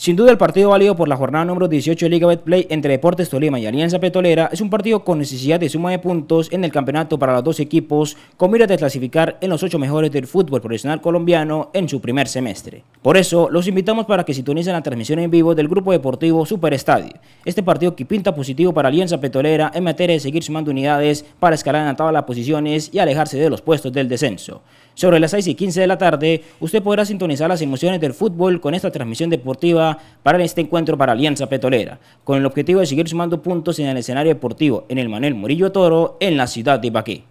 Sin duda el partido válido por la jornada número 18 de Liga Betplay entre Deportes Tolima y Alianza Petrolera es un partido con necesidad de suma de puntos en el campeonato para los dos equipos con miras de clasificar en los ocho mejores del fútbol profesional colombiano en su primer semestre. Por eso los invitamos para que sintonicen la transmisión en vivo del grupo deportivo Superestadio, Este partido que pinta positivo para Alianza Petrolera en materia de seguir sumando unidades para escalar en la las posiciones y alejarse de los puestos del descenso. Sobre las 6 y 15 de la tarde, usted podrá sintonizar las emociones del fútbol con esta transmisión deportiva para este encuentro para Alianza Petrolera, con el objetivo de seguir sumando puntos en el escenario deportivo en el Manuel Murillo Toro en la ciudad de Ibaquí.